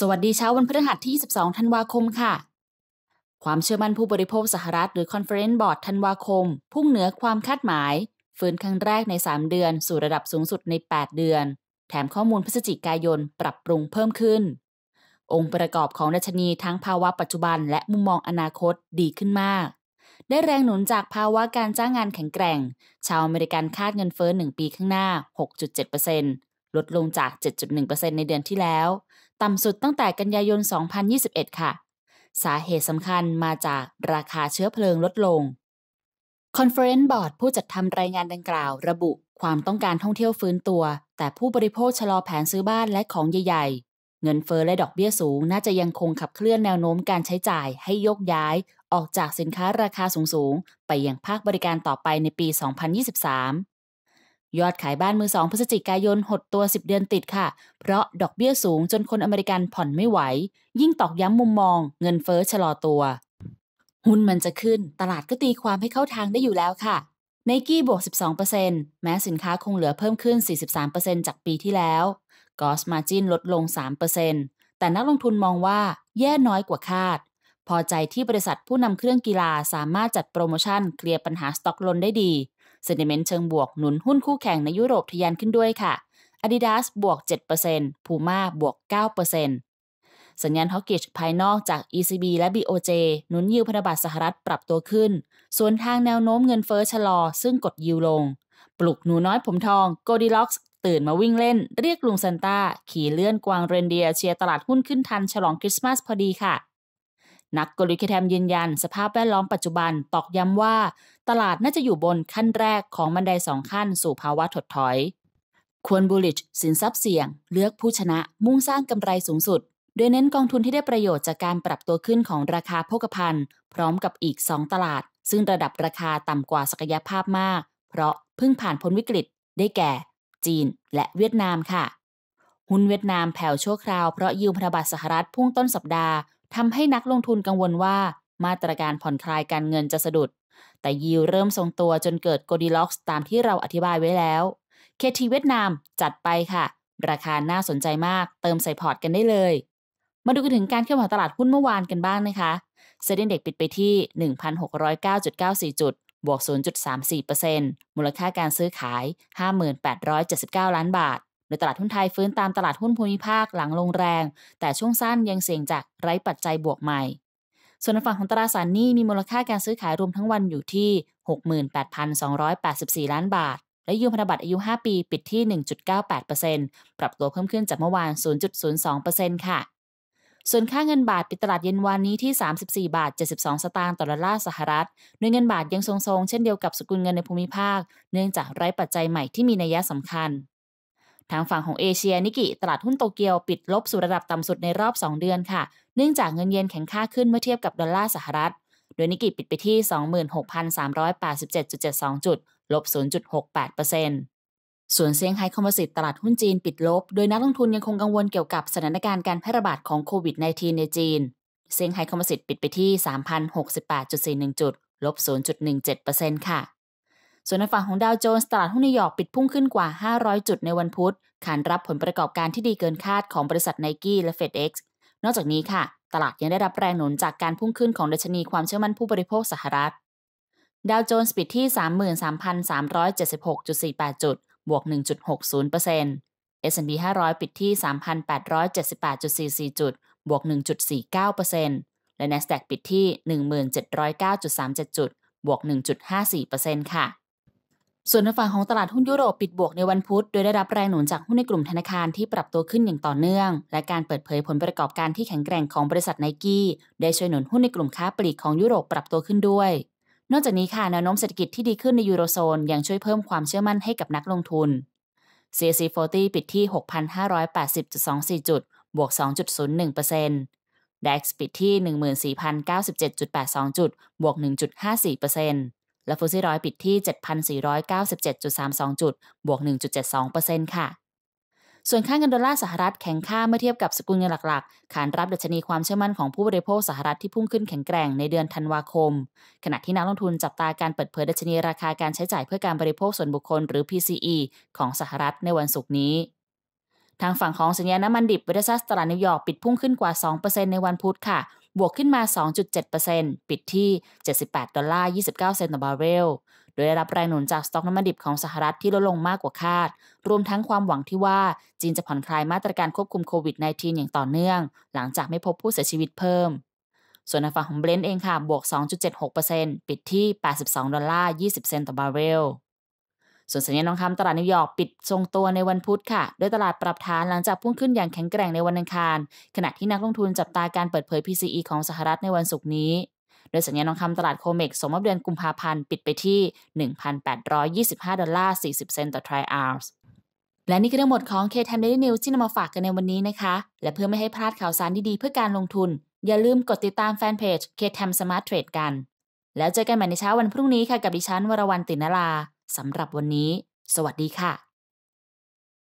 สวัสดีเช้าวันพฤหัสที่22ธันวาคมค่ะ ความเชื่อมั่นผู้บริโภคสหรัฐหรือ Conference Board ธันวาคม พุ่งเหนือความคาดหมายฟื้นครั้งแรกใน 3 เดือนสู่ระดับสูงสุดใน 8 เดือน แถมข้อมูลพฤศจิกายน ปรับปรุงเพิ่มขึ้น องค์ประกอบของดัชนีทั้งภาวะปัจจุบันและมุมมองอนาคตดีขึ้นมาก ได้แรงหนุนจากภาวะการจ้างงานแข็งแกร่ง ชาวอเมริกันคาดเงินเฟ้อ1ปีข้างหน้า 6.7%ลดลงจาก 7.1%ในเดือนที่แล้วต่ำสุดตั้งแต่กันยายน 2021 ค่ะ สาเหตุสำคัญมาจากราคาเชื้อเพลิงลดลง Conference Board ผู้จัดทำรายงานดังกล่าวระบุความต้องการท่องเที่ยวฟื้นตัว แต่ผู้บริโภคชะลอแผนซื้อบ้านและของใหญ่ๆ เงินเฟอ้อและดอกเบี้ยสูง น่าจะยังคงขับเคลื่อนแนวโน้มการใช้จ่ายให้ยกย้าย ออกจากสินค้าราคาสูงๆไปยังภาคบริการต่อไปในปี 2023ยอดขายบ้านมือสองพฤศจิกายนหดตัว 10 เดือนติดค่ะ เพราะดอกเบี้ยสูงจนคนอเมริกันผ่อนไม่ไหว ยิ่งตอกย้ำมุมมองเงินเฟอ้อชะลอตัว หุ้นมันจะขึ้นตลาดก็ตีความให้เข้าทางได้อยู่แล้วค่ะไนกี้บวก 12%แม้สินค้าคงเหลือเพิ่มขึ้น 43%จากปีที่แล้วกอสมาจินลดลง 3%แต่นักลงทุนมองว่าแย่น้อยกว่าคาด พอใจที่บริษัทผู้นำเครื่องกีฬาสามารถจัดโปรโมชั่นเคลียร์ปัญหาสต็อกล้นได้ดีเซนิเมนต์เชิงบวก หนุนหุ้นคู่แข่งในยุโรปทะยานขึ้นด้วยค่ะ Adidas บวก7% Puma บวก 9%สัญญาณฮอกกิชภายนอกจาก ECB และ BOJ หนุนยิวพันธบัตรสหรัฐปรับตัวขึ้น ส่วนทางแนวโน้มเงินเฟอ้อชะลอซึ่งกดยิวลง ปลุกหนูน้อยผมทองโกดิล็อกตื่นมาวิ่งเล่น เรียกลุงซันต้า ขี่เลื่อนกวางเรนเดียเชียร์ตลาดหุ้นขึ้นทัน ฉลองคริสต์มาสพอดีค่ะนักกลยุทธ์แคมยืนยันสภาพแวดล้อมปัจจุบันตอกย้ำว่า ตลาดน่าจะอยู่บนขั้นแรกของบันไดสองขั้นสู่ภาวะถดถอย ควรบูลิชสินทรัพย์เสี่ยง เลือกผู้ชนะมุ่งสร้างกำไรสูงสุด โดยเน้นกองทุนที่ได้ประโยชน์จากการปรับตัวขึ้นของราคาโภคภัณฑ์ พร้อมกับอีก2ตลาด ซึ่งระดับราคาต่ำกว่าศักยภาพมาก เพราะเพิ่งผ่านพ้นวิกฤตได้แก่ จีนและเวียดนามค่ะ หุ้นเวียดนามแผ่วชั่วคราวเพราะยืมพันธบัตรสหรัฐพุ่งต้นสัปดาห์ทำให้นักลงทุนกังวลว่ามาตรการผ่อนคลายการเงินจะสะดุด แต่ยิวเริ่มทรงตัวจนเกิดโกลดิล็อกตามที่เราอธิบายไว้แล้ว เคทีเวียดนามจัดไปค่ะ ราคาน่าสนใจมาก เติมใส่พอร์ตกันได้เลย มาดูกันถึงการเคลื่อนไหวตลาดหุ้นเมื่อวานกันบ้างนะคะ เซ็นเด็กปิดไปที่ 1,609.94จุด บวก0.34%มูลค่าการซื้อขาย5879ล้านบาทดยตลาดหุ้นไทยฟื้นตามตลาดหุ้นภูมิภาคหลังลงแรง แต่ช่วงสั้นยังเสี่ยงจากไร้ปัจจัยบวกใหม่ ส่วนฝั่งของตราสารหนี้มีมูลค่าการซื้อขายรวมทั้งวันอยู่ที่ 68,284 ล้านบาท และยืมพันธบัตรอายุ 5 ปีปิดที่ 1.98%ปรับตัวเพิ่มขึ้นจากเมื่อวาน0.02%ค่ะ ส่วนค่าเงินบาทปิดตลาดเย็นวันนี้ที่34บาท72 สตางค์ต่อดอลลาร์สหรัฐโดยเงินบาทยังทรงๆเช่นเดียวกับสกุลเงินในภูมิภาคเนื่องจากไร้ปัจจัยใหม่ที่มีนัยสำคัญทางฝั่งของเอเชียนิกิ ตลาดหุ้นโตเกียว ปิดลบสู่ระดับต่ำสุดในรอบ 2 เดือนค่ะเนื่องจากเงินเยนแข็งค่าขึ้นเมื่อเทียบกับดอลลาร์สหรัฐ โดยนิกิปิดไปที่ 26,387.72จุดลบ0.68%ส่วนเซี่ยงไฮ้คอมมพสิตตลาดหุ้นจีนปิดลบ โดยนักลงทุนยังคงกังวลเกี่ยวกับสถานการณ์การแพร่ระบาดของโควิด -19 ในจีนเซี่ยงไฮ้คอมมพสิตปิดไปที่3,068.41จุดลบ0.17%ค่ะส่วนในฝั่งของดาวโจนส์ตลาดหุ้นนิวยอร์กปิดพุ่งขึ้นกว่า 500 จุดในวันพุธ ขานรับผลประกอบการที่ดีเกินคาดของบริษัทไนกี้และเฟดเอ็กซ์นอกจากนี้ค่ะ ตลาดยังได้รับแรงหนุนจากการพุ่งขึ้นของดัชนีความเชื่อมั่นผู้บริโภคสหรัฐ ดาวโจนส์ปิดที่ 33,376.48 จุด บวก 1.60% S&P 500 ปิดที่ 3,878.44 จุด บวก1.49%และ NASDAQ ปิดที่1709.37จุดบวก1.54%ค่ะส่วนฝั่งของตลาดหุ้นยุโรปปิดบวกในวันพุธ โดยได้รับแรงหนุนจากหุ้นในกลุ่มธนาคารที่ปรับตัวขึ้นอย่างต่อเนื่อง และการเปิดเผยผลประกอบการที่แข็งแกร่งของบริษัทไนกี้ได้ช่วยหนุนหุ้นในกลุ่มค้าปลีกของยุโรปปรับตัวขึ้นด้วย นอกจากนี้ค่ะแนวโน้มเศรษฐกิจที่ดีขึ้นในยูโรโซนยังช่วยเพิ่มความเชื่อมั่นให้กับนักลงทุน CAC 40ปิดที่ 6,580.24จุดบวก 2.01% DAX ปิดที่ 14,097.82จุดบวก 1.54%และฟุตซี่ร้อยปิดที่ 7,497.32 จุด บวก 1.72%ค่ะ ส่วนค่าเงินดอลลาร์สหรัฐแข็งค่าเมื่อเทียบกับสกุลเงินหลัก ๆ ขานรับดัชนีความเชื่อมั่นของผู้บริโภคสหรัฐที่พุ่งขึ้นแข็งแกร่งในเดือนธันวาคม ขณะที่นักลงทุนจับตาการเปิดเผยดัชนีราคาการใช้จ่ายเพื่อการบริโภคส่วนบุคคลหรือ PCE ของสหรัฐในวันศุกร์นี้ ทางฝั่งของสัญญาณน้ำมันดิบเวสต์สตลาดนิวยอร์กปิดพุ่งขึ้นกว่า2%ในวันพุธค่ะบวกขึ้นมา 2.7%ปิดที่ 78 ดอลลาร์ 29 เซนต์ต่อบาร์เรล โดยได้รับแรงหนุนจากสต็อกน้ำมันดิบของสหรัฐที่ลดลงมากกว่าคาด รวมทั้งความหวังที่ว่าจีนจะผ่อนคลายมาตรการควบคุมโควิด -19 อย่างต่อเนื่อง หลังจากไม่พบผู้เสียชีวิตเพิ่ม ส่วนในฝั่งของเบรนท์เองค่ะ บวก 2.76%ปิดที่ 82 ดอลลาร์ 20 เซนต์ต่อบาร์เรลส่วนสัญญาณทองคำตลาดนิวยอร์กปิดทรงตัวในวันพุธค่ะ โดยตลาดปรับฐานหลังจากพุ่งขึ้นอย่างแข็งแกร่งในวันอังคาร ขณะที่นักลงทุนจับตาการเปิดเผย PCE ของสหรัฐในวันศุกร์นี้ โดยสัญญาณทองคำตลาดโคเม็กสมมติเดือนกุมภาพันธ์ ปิดไปที่ 1,825 ดอลลาร์ 40 เซนต์ต่อทร์อัลส์และนี่คือทั้งหมดของเคทันเดลี่นิวที่นำมาฝากกันในวันนี้นะคะ และเพื่อไม่ให้พลาดข่าวสารดีๆ เพื่อการลงทุน อย่าลืมกดติดตามแฟนเพจเคทัมสมาร์ทเทรดกัน แล้วเจอกันใหม่ในเช้าวันพรุ่งนี้ค่ะกับดิฉันวรวรรณตินลาสำหรับวันนี้ สวัสดีค่ะ